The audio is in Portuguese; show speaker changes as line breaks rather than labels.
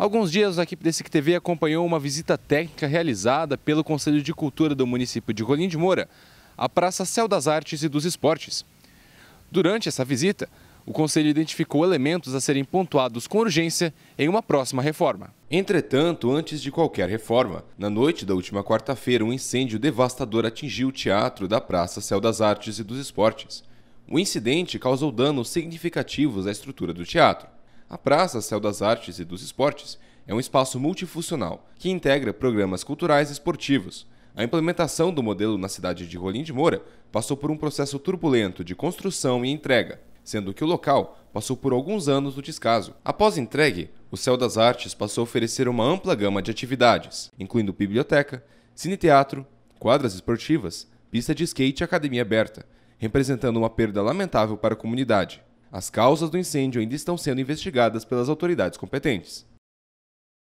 alguns dias a equipe desse SIC TV acompanhou uma visita técnica realizada pelo Conselho de Cultura do município de Rolim de Moura, à Praça Céu das Artes e dos Esportes. Durante essa visita, o Conselho identificou elementos a serem pontuados com urgência em uma próxima reforma. Entretanto, antes de qualquer reforma, na noite da última quarta-feira, um incêndio devastador atingiu o teatro da Praça Céu das Artes e dos Esportes. O incidente causou danos significativos à estrutura do teatro. A Praça Céu das Artes e dos Esportes é um espaço multifuncional que integra programas culturais e esportivos. A implementação do modelo na cidade de Rolim de Moura passou por um processo turbulento de construção e entrega, sendo que o local passou por alguns anos do descaso. Após entregue, o Céu das Artes passou a oferecer uma ampla gama de atividades, incluindo biblioteca, cineteatro, quadras esportivas, pista de skate e academia aberta, representando uma perda lamentável para a comunidade. As causas do incêndio ainda estão sendo investigadas pelas autoridades competentes.